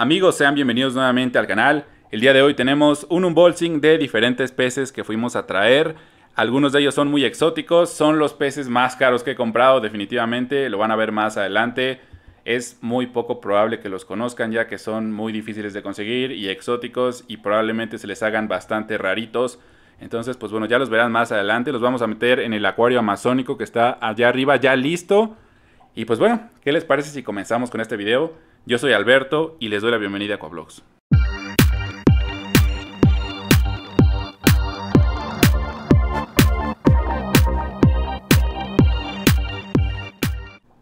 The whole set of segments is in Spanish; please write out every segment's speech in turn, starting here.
Amigos, sean bienvenidos nuevamente al canal. El día de hoy tenemos un unboxing de diferentes peces que fuimos a traer. Algunos de ellos son muy exóticos, son los peces más caros que he comprado definitivamente, lo van a ver más adelante. Es muy poco probable que los conozcan ya que son muy difíciles de conseguir y exóticos y probablemente se les hagan bastante raritos. Entonces, pues bueno, ya los verán más adelante. Los vamos a meter en el acuario amazónico que está allá arriba ya listo. Y pues bueno, ¿qué les parece si comenzamos con este video? Yo soy Alberto y les doy la bienvenida a Coablogs.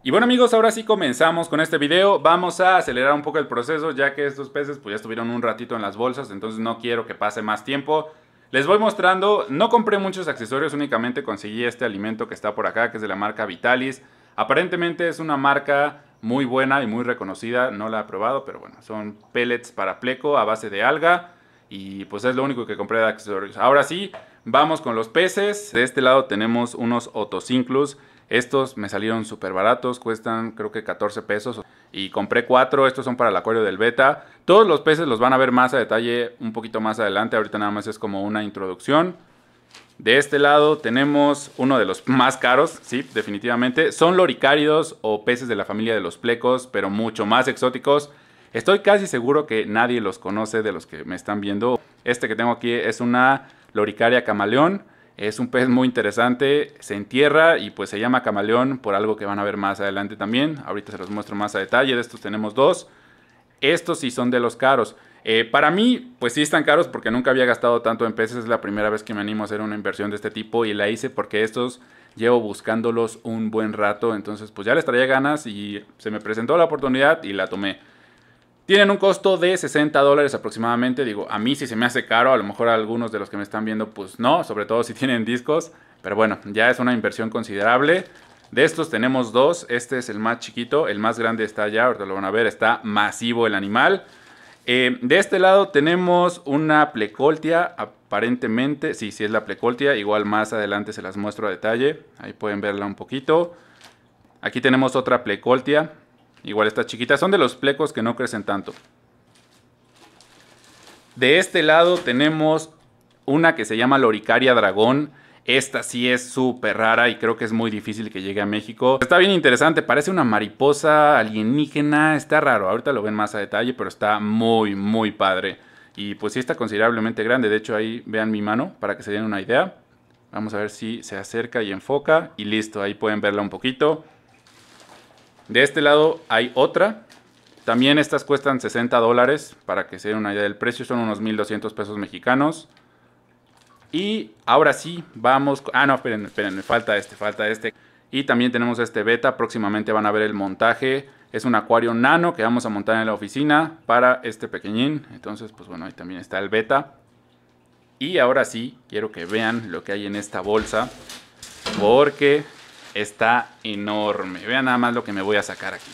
Y bueno amigos, ahora sí comenzamos con este video. Vamos a acelerar un poco el proceso ya que estos peces pues ya estuvieron un ratito en las bolsas, entonces no quiero que pase más tiempo. Les voy mostrando, no compré muchos accesorios, únicamente conseguí este alimento que está por acá, que es de la marca Vitalis. Aparentemente es una marca muy buena y muy reconocida, no la he probado, pero bueno, son pellets para pleco a base de alga y pues es lo único que compré de accesorios. Ahora sí, vamos con los peces. De este lado tenemos unos otocinclus. Estos me salieron súper baratos, cuestan creo que 14 pesos y compré cuatro, estos son para el acuario del beta. Todos los peces los van a ver más a detalle un poquito más adelante, ahorita nada más es como una introducción. De este lado tenemos uno de los más caros, sí, definitivamente. Son loricáridos o peces de la familia de los plecos, pero mucho más exóticos. Estoy casi seguro que nadie los conoce de los que me están viendo. Este que tengo aquí es una loricaria camaleón. Es un pez muy interesante, se entierra y pues se llama camaleón por algo que van a ver más adelante también. Ahorita se los muestro más a detalle, de estos tenemos dos. Estos sí son de los caros. Eh, para mí, pues sí están caros porque nunca había gastado tanto en peces. Es la primera vez que me animo a hacer una inversión de este tipo y la hice porque estos llevo buscándolos un buen rato. Entonces, pues ya les traía ganas y se me presentó la oportunidad y la tomé. Tienen un costo de 60 dólares aproximadamente. Digo, a mí sí se me hace caro, a lo mejor a algunos de los que me están viendo, pues no, sobre todo si tienen discos. Pero bueno, ya es una inversión considerable. De estos tenemos dos. Este es el más chiquito, el más grande está allá, ahorita lo van a ver, está masivo el animal. Eh, de este lado tenemos una plecoltia, aparentemente, sí, sí es la plecoltia, igual más adelante se las muestro a detalle, ahí pueden verla un poquito. Aquí tenemos otra plecoltia, igual estas chiquitas, son de los plecos que no crecen tanto. De este lado tenemos una que se llama loricaria dragón, esta sí es súper rara y creo que es muy difícil que llegue a México. Está bien interesante, parece una mariposa alienígena, está raro. Ahorita lo ven más a detalle, pero está muy, muy padre. Y pues sí está considerablemente grande. De hecho, ahí vean mi mano para que se den una idea. Vamos a ver si se acerca y enfoca. Y listo, ahí pueden verla un poquito. De este lado hay otra. También estas cuestan 60 dólares. Para que se den una idea del precio, son unos 1.200 pesos mexicanos. Y ahora sí, vamos. Ah, no, esperen, esperen, me falta este, falta este. Y también tenemos este beta. Próximamente van a ver el montaje. Es un acuario nano que vamos a montar en la oficina para este pequeñín. Entonces, pues bueno, ahí también está el beta. Y ahora sí, quiero que vean lo que hay en esta bolsa. Porque está enorme. Vean nada más lo que me voy a sacar aquí.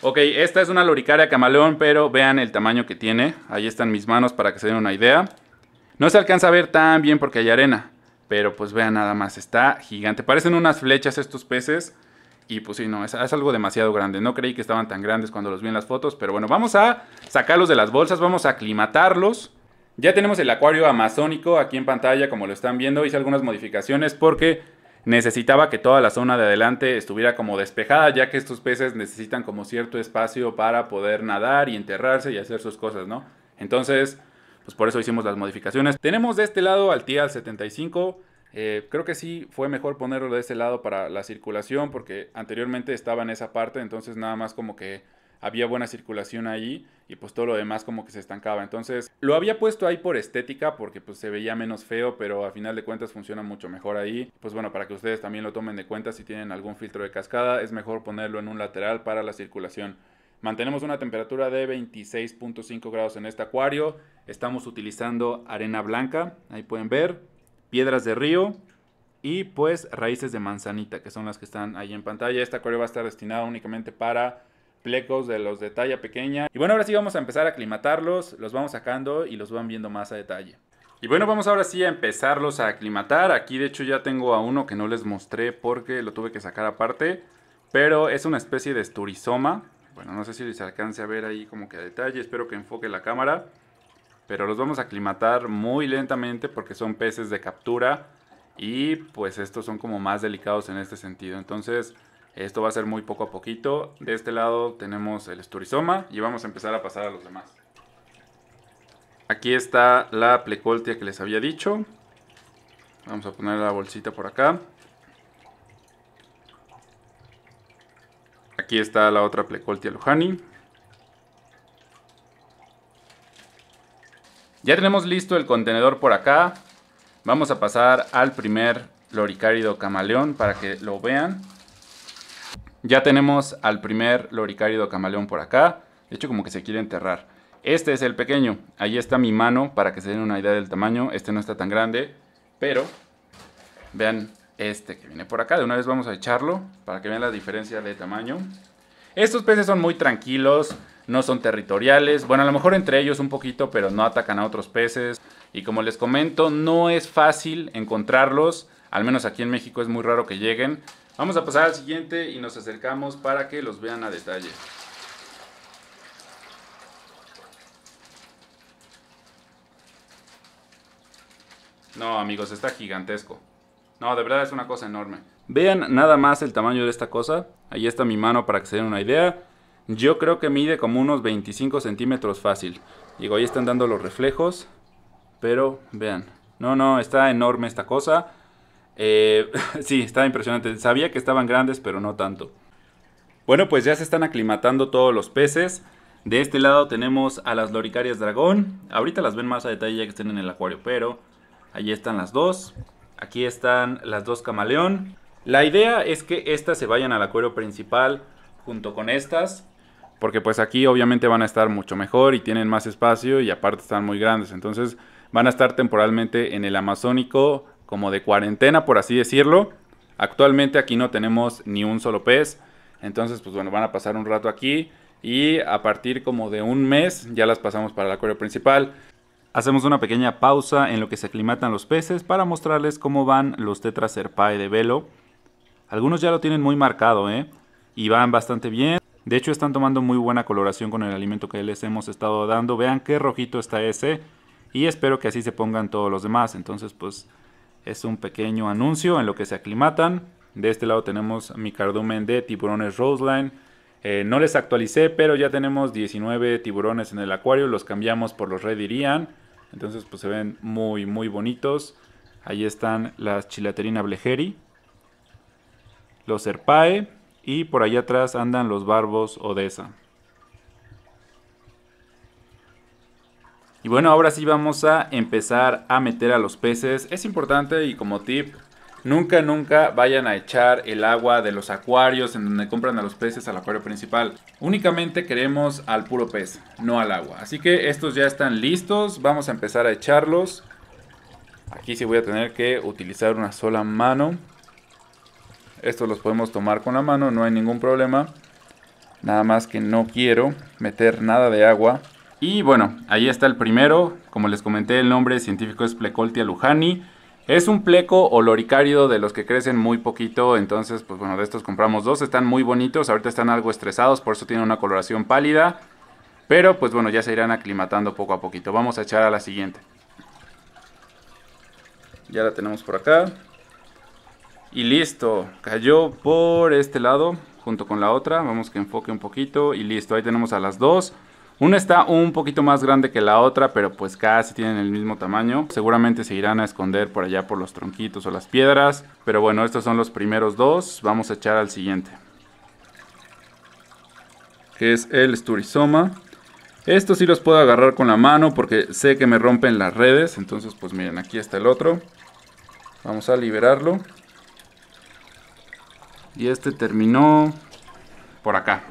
Ok, esta es una loricaria camaleón, pero vean el tamaño que tiene. Ahí están mis manos para que se den una idea. No se alcanza a ver tan bien porque hay arena, pero pues vean nada más, está gigante. Parecen unas flechas estos peces y pues sí, no, es, algo demasiado grande. No creí que estaban tan grandes cuando los vi en las fotos, pero bueno, vamos a sacarlos de las bolsas, vamos a aclimatarlos. Ya tenemos el acuario amazónico aquí en pantalla, como lo están viendo. Hice algunas modificaciones porque necesitaba que toda la zona de adelante estuviera como despejada, ya que estos peces necesitan como cierto espacio para poder nadar y enterrarse y hacer sus cosas, ¿no? Entonces, pues por eso hicimos las modificaciones. Tenemos de este lado al TIAL 75. Eh, creo que sí fue mejor ponerlo de ese lado para la circulación, porque anteriormente estaba en esa parte, entonces nada más como que había buena circulación ahí y pues todo lo demás como que se estancaba. Entonces lo había puesto ahí por estética porque pues se veía menos feo, pero a final de cuentas funciona mucho mejor ahí. Pues bueno, para que ustedes también lo tomen de cuenta si tienen algún filtro de cascada, es mejor ponerlo en un lateral para la circulación. Mantenemos una temperatura de 26.5 grados en este acuario. Estamos utilizando arena blanca, ahí pueden ver, piedras de río y pues raíces de manzanita, que son las que están ahí en pantalla. Este acuario va a estar destinado únicamente para plecos de los de talla pequeña. Y bueno, ahora sí vamos a empezar a aclimatarlos, los vamos sacando y los van viendo más a detalle. Y bueno, vamos ahora sí a empezarlos a aclimatar. Aquí de hecho ya tengo a uno que no les mostré porque lo tuve que sacar aparte, pero es una especie de esturizoma. Bueno, no sé si les alcance a ver ahí como que a detalle, espero que enfoque la cámara. Pero los vamos a aclimatar muy lentamente porque son peces de captura y pues estos son como más delicados en este sentido. Entonces esto va a ser muy poco a poquito. De este lado tenemos el esturizoma y vamos a empezar a pasar a los demás. Aquí está la plecoltia que les había dicho. Vamos a poner la bolsita por acá. Aquí está la otra plecoltia lujani. Ya tenemos listo el contenedor por acá. Vamos a pasar al primer loricárido camaleón para que lo vean. Ya tenemos al primer loricárido camaleón por acá. De hecho, como que se quiere enterrar. Este es el pequeño. Ahí está mi mano para que se den una idea del tamaño. Este no está tan grande, pero vean este que viene por acá. De una vez vamos a echarlo para que vean la diferencia de tamaño. Estos peces son muy tranquilos, no son territoriales. Bueno, a lo mejor entre ellos un poquito, pero no atacan a otros peces. Y como les comento, no es fácil encontrarlos. Al menos aquí en México es muy raro que lleguen. Vamos a pasar al siguiente y nos acercamos para que los vean a detalle. No, amigos, está gigantesco. No, de verdad es una cosa enorme. Vean nada más el tamaño de esta cosa. Ahí está mi mano para que se den una idea. Yo creo que mide como unos 25 centímetros fácil. Digo, ahí están dando los reflejos. Pero vean. No, no, está enorme esta cosa. Eh, sí, estaba impresionante. Sabía que estaban grandes, pero no tanto. Bueno, pues ya se están aclimatando todos los peces. De este lado tenemos a las loricarias dragón. Ahorita las ven más a detalle ya que estén en el acuario, pero allí están las dos. Aquí están las dos camaleón. La idea es que estas se vayan al acuario principal junto con estas. Porque pues aquí obviamente van a estar mucho mejor y tienen más espacio y aparte están muy grandes. Entonces van a estar temporalmente en el Amazónico como de cuarentena, por así decirlo. Actualmente aquí no tenemos ni un solo pez. Entonces, pues bueno, van a pasar un rato aquí y a partir como de un mes ya las pasamos para el acuario principal. Hacemos una pequeña pausa en lo que se aclimatan los peces para mostrarles cómo van los tetraserpae de velo. Algunos ya lo tienen muy marcado, ¿eh? Y van bastante bien. De hecho, están tomando muy buena coloración con el alimento que les hemos estado dando. Vean qué rojito está ese. Y espero que así se pongan todos los demás. Entonces, pues es un pequeño anuncio en lo que se aclimatan. De este lado tenemos mi cardumen de tiburones Roseline. Eh, no les actualicé, pero ya tenemos 19 tiburones en el acuario. Los cambiamos por los Red Entonces, pues se ven muy, muy bonitos. Ahí están las Chilaterina Blejeri, los Serpae y por allá atrás andan los Barbos Odessa. Y bueno, ahora sí vamos a empezar a meter a los peces. Es importante y como tip, Nunca, nunca vayan a echar el agua de los acuarios en donde compran a los peces al acuario principal. Únicamente queremos al puro pez, no al agua. Así que estos ya están listos. Vamos a empezar a echarlos. Aquí sí voy a tener que utilizar una sola mano. Estos los podemos tomar con la mano, no hay ningún problema. Nada más que no quiero meter nada de agua y bueno, ahí está el primero. Como les comenté, el nombre científico es Plecoltia lujani. Es un pleco oloricárido de los que crecen muy poquito. Entonces, pues bueno, de estos compramos dos. Están muy bonitos. Ahorita están algo estresados, por eso tienen una coloración pálida. Pero pues bueno, ya se irán aclimatando poco a poquito. Vamos a echar a la siguiente. Ya la tenemos por acá. Y listo. Cayó por este lado junto con la otra. Vamos que enfoque un poquito. Y listo, ahí tenemos a las dos. Una está un poquito más grande que la otra, pero pues casi tienen el mismo tamaño. Seguramente se irán a esconder por allá por los tronquitos o las piedras. Pero bueno, estos son los primeros dos. Vamos a echar al siguiente. Que es el Sturizoma. Estos sí los puedo agarrar con la mano porque sé que me rompen las redes. Entonces pues miren, aquí está el otro. Vamos a liberarlo. Y este terminó por acá.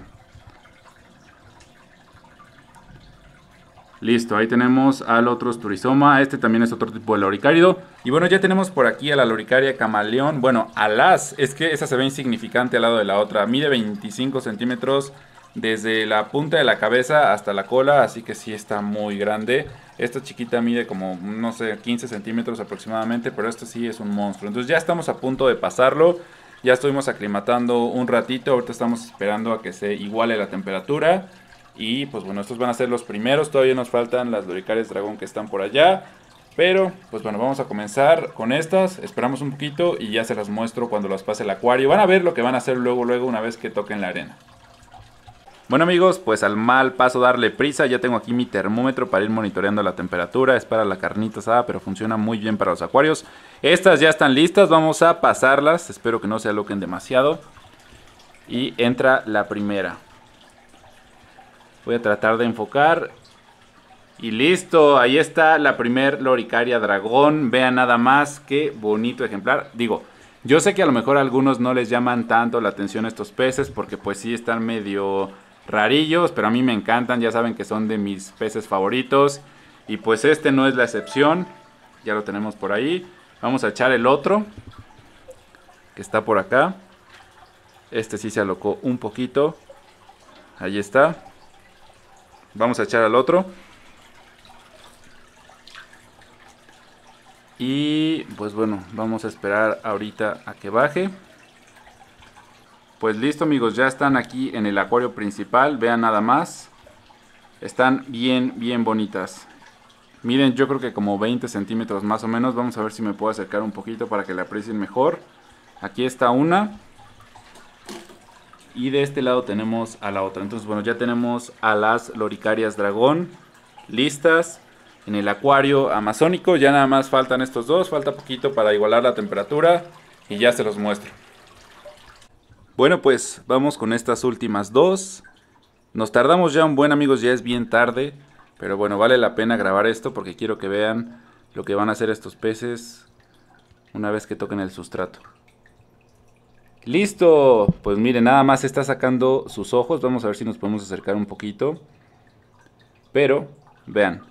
Listo, ahí tenemos al otro esturizoma, Este también es otro tipo de loricárido. Y bueno, ya tenemos por aquí a la loricaria camaleón. Bueno, alas, es que esa se ve insignificante al lado de la otra. Mide 25 centímetros desde la punta de la cabeza hasta la cola, así que sí está muy grande. Esta chiquita mide como, no sé, 15 centímetros aproximadamente, pero esto sí es un monstruo. Entonces ya estamos a punto de pasarlo. Ya estuvimos aclimatando un ratito, ahorita estamos esperando a que se iguale la temperatura. Y pues bueno, estos van a ser los primeros. Todavía nos faltan las Loricares Dragón que están por allá. Pero pues bueno, vamos a comenzar con estas. Esperamos un poquito y ya se las muestro cuando las pase el acuario. Van a ver lo que van a hacer luego, luego una vez que toquen la arena. Bueno amigos, pues al mal paso darle prisa, ya tengo aquí mi termómetro para ir monitoreando la temperatura, es para la carnita asada, pero funciona muy bien para los acuarios. Estas ya están listas, vamos a pasarlas, espero que no se aloquen demasiado. Y entra la primera. Voy a tratar de enfocar. Y listo, ahí está la primer loricaria dragón. Vean nada más, qué bonito ejemplar. Digo, yo sé que a lo mejor a algunos no les llaman tanto la atención estos peces porque pues sí están medio rarillos, pero a mí me encantan, ya saben que son de mis peces favoritos. Y pues este no es la excepción, ya lo tenemos por ahí. Vamos a echar el otro, que está por acá. Este sí se alocó un poquito. Ahí está. Vamos a echar al otro. Y pues bueno, vamos a esperar ahorita a que baje. Pues listo amigos, ya están aquí en el acuario principal, vean nada más. Están bien, bien bonitas. Miren, yo creo que como 20 centímetros más o menos. Vamos a ver si me puedo acercar un poquito para que la aprecien mejor. Aquí está una. Y de este lado tenemos a la otra. Entonces, bueno, ya tenemos a las loricarias dragón listas en el acuario amazónico. Ya nada más faltan estos dos, falta poquito para igualar la temperatura y ya se los muestro. Bueno, pues vamos con estas últimas dos. Nos tardamos ya un buen amigos, ya es bien tarde, pero bueno, vale la pena grabar esto porque quiero que vean lo que van a hacer estos peces una vez que toquen el sustrato. Listo, pues mire, nada más está sacando sus ojos. Vamos a ver si nos podemos acercar un poquito. Pero, vean,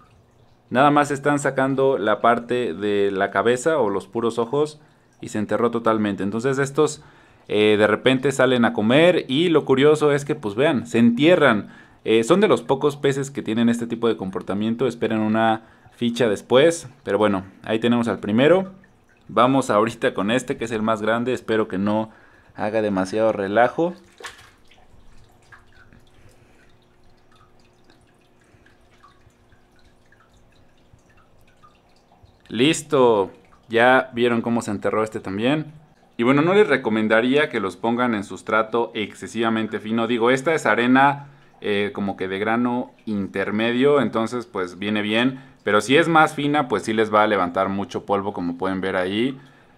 nada más están sacando la parte de la cabeza o los puros ojos y se enterró totalmente. Entonces estos eh, de repente salen a comer y lo curioso es que, pues vean, se entierran. Eh, son de los pocos peces que tienen este tipo de comportamiento. Esperan una ficha después. Pero bueno, ahí tenemos al primero. Vamos ahorita con este que es el más grande. Espero que no haga demasiado relajo. Listo, ya vieron cómo se enterró este también. Y bueno, no les recomendaría que los pongan en sustrato excesivamente fino. Digo, esta es arena eh, como que de grano intermedio, entonces pues viene bien. Pero si es más fina, pues sí les va a levantar mucho polvo como pueden ver ahí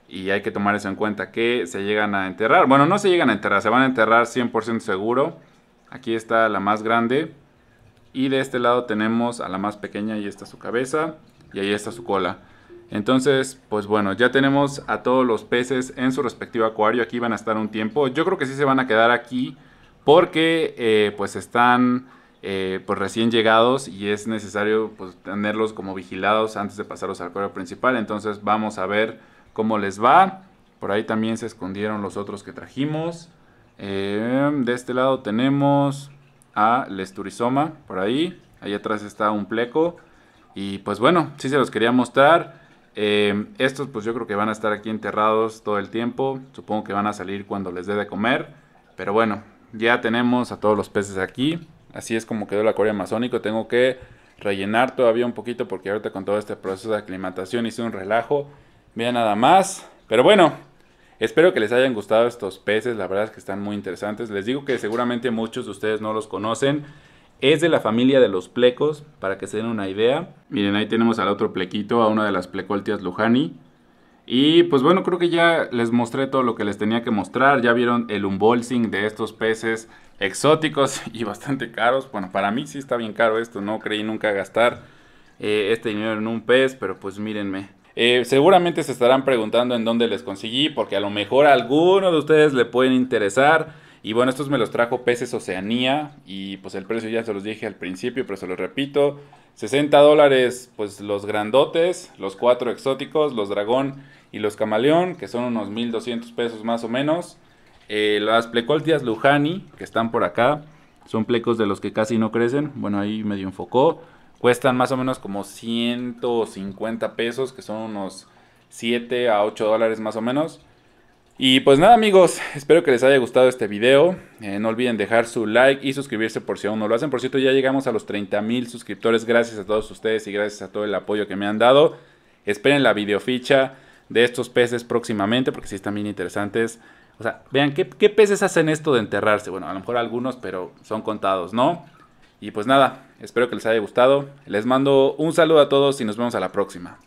y hay que tomar eso en cuenta, que se llegan a enterrar. Bueno, no se llegan a enterrar, se van a enterrar 100% seguro. Aquí está la más grande. Y de este lado tenemos a la más pequeña, ahí está su cabeza y ahí está su cola. Entonces, pues bueno, ya tenemos a todos los peces en su respectivo acuario. Aquí van a estar un tiempo. Yo creo que sí se van a quedar aquí porque eh, pues están eh, pues recién llegados y es necesario pues, tenerlos como vigilados antes de pasarlos al acuario principal. Entonces vamos a ver cómo les va. Por ahí también se escondieron los otros que trajimos. Em, de este lado tenemos a Lesturizoma, por ahí. Ahí atrás está un pleco. Y pues bueno, sí se los quería mostrar. Em, estos pues yo creo que van a estar aquí enterrados todo el tiempo. Supongo que van a salir cuando les dé de comer. Pero bueno, ya tenemos a todos los peces aquí. Así es como quedó el acuario amazónico. Tengo que rellenar todavía un poquito porque ahorita con todo este proceso de aclimatación hice un relajo Vean nada más. Pero bueno, espero que les hayan gustado estos peces. La verdad es que están muy interesantes. Les digo que seguramente muchos de ustedes no los conocen. Es de la familia de los plecos, para que se den una idea. Miren, ahí tenemos al otro plequito, a una de las plecoltias lujani. Y pues bueno, creo que ya les mostré todo lo que les tenía que mostrar. Ya vieron el unboxing de estos peces exóticos y bastante caros. Bueno, para mí sí está bien caro esto. No creí nunca gastar eh, este dinero en un pez, pero pues mírenme. Eh, seguramente se estarán preguntando en dónde les conseguí, porque a lo mejor a alguno de ustedes le pueden interesar. Y bueno, estos me los trajo Peces Oceanía y pues el precio ya se los dije al principio, pero se los repito. 60 dólares, pues los grandotes, los cuatro exóticos, los dragón y los camaleón, que son unos 1200 pesos más o menos. Eh, las plecoltias Lujani, que están por acá, son plecos de los que casi no crecen. Bueno, ahí medio enfocó. Cuestan más o menos como 150 pesos, que son unos 7 a 8 dólares más o menos. Y pues nada amigos, espero que les haya gustado este video. Eh, no olviden dejar su like y suscribirse por si aún no lo hacen. Por cierto, ya llegamos a los 30 mil suscriptores. Gracias a todos ustedes y gracias a todo el apoyo que me han dado. Esperen la videoficha de estos peces próximamente porque sí están bien interesantes. O sea, vean ¿qué, qué peces hacen esto de enterrarse. Bueno, a lo mejor algunos, pero son contados, ¿no? Y pues nada, Espero que les haya gustado. Les mando un saludo a todos y nos vemos a la próxima.